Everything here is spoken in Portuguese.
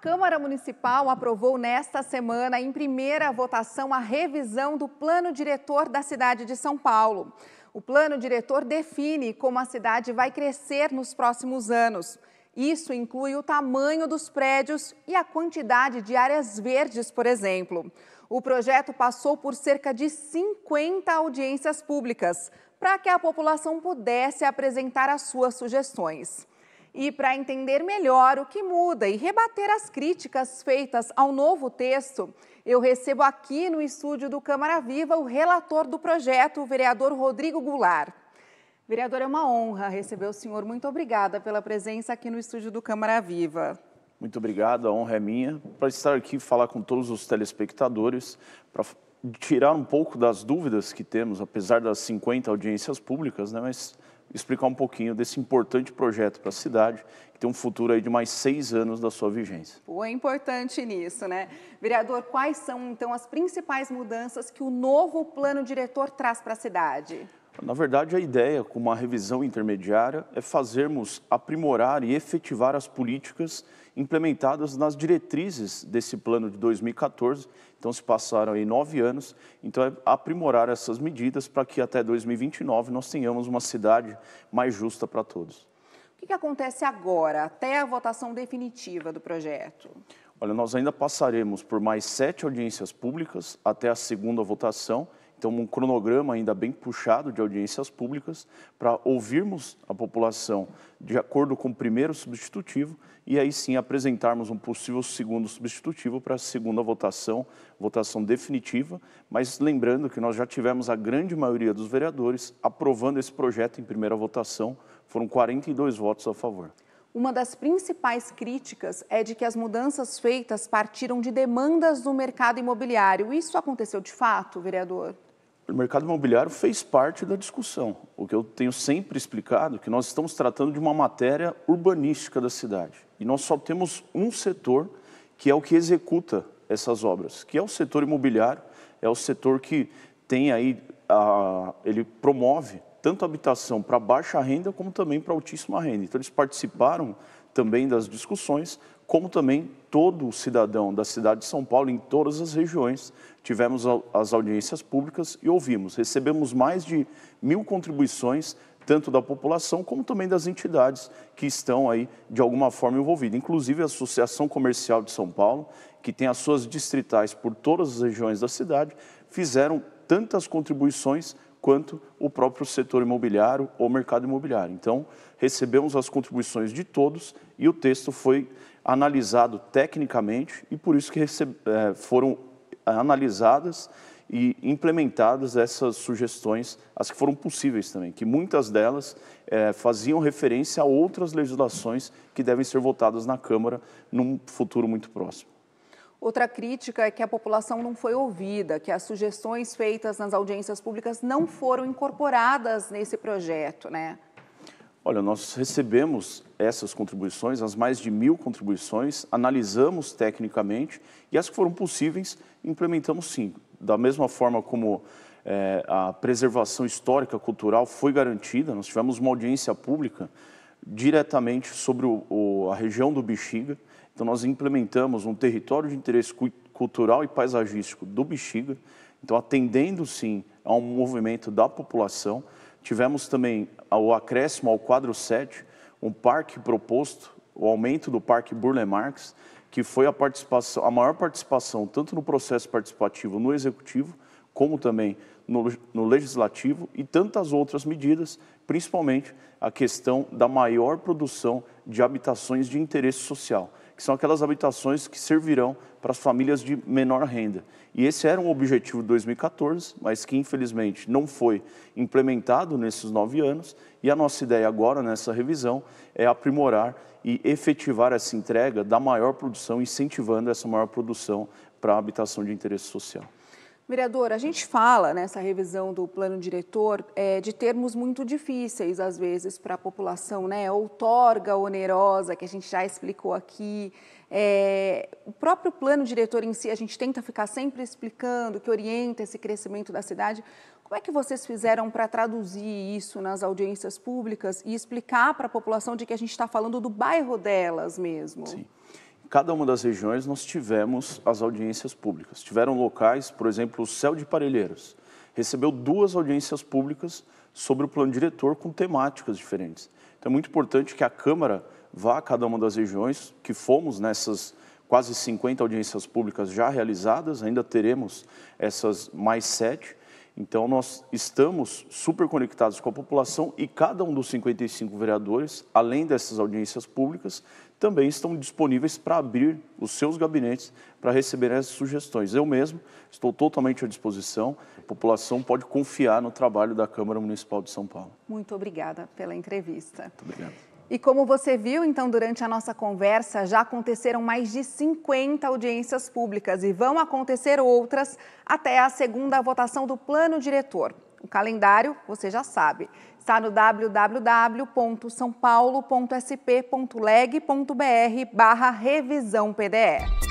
Câmara Municipal aprovou nesta semana, em primeira votação, a revisão do plano diretor da cidade de São Paulo. O plano diretor define como a cidade vai crescer nos próximos anos. Isso inclui o tamanho dos prédios e a quantidade de áreas verdes, por exemplo. O projeto passou por cerca de 50 audiências públicas para que a população pudesse apresentar as suas sugestões. E para entender melhor o que muda e rebater as críticas feitas ao novo texto, eu recebo aqui no estúdio do Câmara Viva o relator do projeto, o vereador Rodrigo Goulart. Vereador, é uma honra receber o senhor. Muito obrigada pela presença aqui no estúdio do Câmara Viva. Muito obrigado, a honra é minha. Para estar aqui e falar com todos os telespectadores, para tirar um pouco das dúvidas que temos, apesar das 50 audiências públicas, né, mas explicar um pouquinho desse importante projeto para a cidade, que tem um futuro aí de mais seis anos da sua vigência. Pô, é importante nisso, né? Vereador, quais são então as principais mudanças que o novo plano diretor traz para a cidade? Na verdade, a ideia com uma revisão intermediária é fazermos aprimorar e efetivar as políticas implementadas nas diretrizes desse plano de 2014. Então, se passaram aí nove anos. Então, é aprimorar essas medidas para que até 2029 nós tenhamos uma cidade mais justa para todos. O que, que acontece agora, até a votação definitiva do projeto? Olha, nós ainda passaremos por mais sete audiências públicas até a segunda votação então, um cronograma ainda bem puxado de audiências públicas para ouvirmos a população de acordo com o primeiro substitutivo e aí sim apresentarmos um possível segundo substitutivo para a segunda votação, votação definitiva. Mas lembrando que nós já tivemos a grande maioria dos vereadores aprovando esse projeto em primeira votação, foram 42 votos a favor. Uma das principais críticas é de que as mudanças feitas partiram de demandas do mercado imobiliário. Isso aconteceu de fato, vereador? o mercado imobiliário fez parte da discussão. O que eu tenho sempre explicado é que nós estamos tratando de uma matéria urbanística da cidade. E nós só temos um setor que é o que executa essas obras, que é o setor imobiliário, é o setor que tem aí, a, ele promove tanto habitação para baixa renda como também para altíssima renda. Então, eles participaram também das discussões, como também todo cidadão da cidade de São Paulo, em todas as regiões, tivemos as audiências públicas e ouvimos. Recebemos mais de mil contribuições, tanto da população como também das entidades que estão aí, de alguma forma, envolvidas. Inclusive a Associação Comercial de São Paulo, que tem as suas distritais por todas as regiões da cidade, fizeram tantas contribuições quanto o próprio setor imobiliário ou mercado imobiliário. Então, recebemos as contribuições de todos e o texto foi analisado tecnicamente e por isso que eh, foram analisadas e implementadas essas sugestões, as que foram possíveis também, que muitas delas é, faziam referência a outras legislações que devem ser votadas na Câmara num futuro muito próximo. Outra crítica é que a população não foi ouvida, que as sugestões feitas nas audiências públicas não foram incorporadas nesse projeto, né? Olha, nós recebemos essas contribuições, as mais de mil contribuições, analisamos tecnicamente e as que foram possíveis implementamos sim. Da mesma forma como é, a preservação histórica cultural foi garantida, nós tivemos uma audiência pública diretamente sobre o, o, a região do Bexiga, então, nós implementamos um território de interesse cultural e paisagístico do Bexiga, então atendendo sim a um movimento da população. Tivemos também o acréscimo ao quadro 7, um parque proposto, o aumento do Parque Burle Marx, que foi a, participação, a maior participação tanto no processo participativo no executivo, como também no, no legislativo e tantas outras medidas, principalmente a questão da maior produção de habitações de interesse social que são aquelas habitações que servirão para as famílias de menor renda. E esse era um objetivo de 2014, mas que infelizmente não foi implementado nesses nove anos. E a nossa ideia agora, nessa revisão, é aprimorar e efetivar essa entrega da maior produção, incentivando essa maior produção para a habitação de interesse social. Vereador, a gente fala nessa revisão do plano diretor é, de termos muito difíceis, às vezes, para a população, né? Outorga onerosa, que a gente já explicou aqui. É, o próprio plano diretor em si, a gente tenta ficar sempre explicando, que orienta esse crescimento da cidade. Como é que vocês fizeram para traduzir isso nas audiências públicas e explicar para a população de que a gente está falando do bairro delas mesmo? Sim cada uma das regiões nós tivemos as audiências públicas. Tiveram locais, por exemplo, o Céu de Parelheiros recebeu duas audiências públicas sobre o plano diretor com temáticas diferentes. Então é muito importante que a Câmara vá a cada uma das regiões, que fomos nessas quase 50 audiências públicas já realizadas, ainda teremos essas mais sete, então, nós estamos super conectados com a população e cada um dos 55 vereadores, além dessas audiências públicas, também estão disponíveis para abrir os seus gabinetes para receber essas sugestões. Eu mesmo estou totalmente à disposição. A população pode confiar no trabalho da Câmara Municipal de São Paulo. Muito obrigada pela entrevista. Muito obrigado. E como você viu, então, durante a nossa conversa, já aconteceram mais de 50 audiências públicas e vão acontecer outras até a segunda votação do plano diretor. O calendário, você já sabe, está no www.sampaulo.sp.leg.br barra revisão PDE.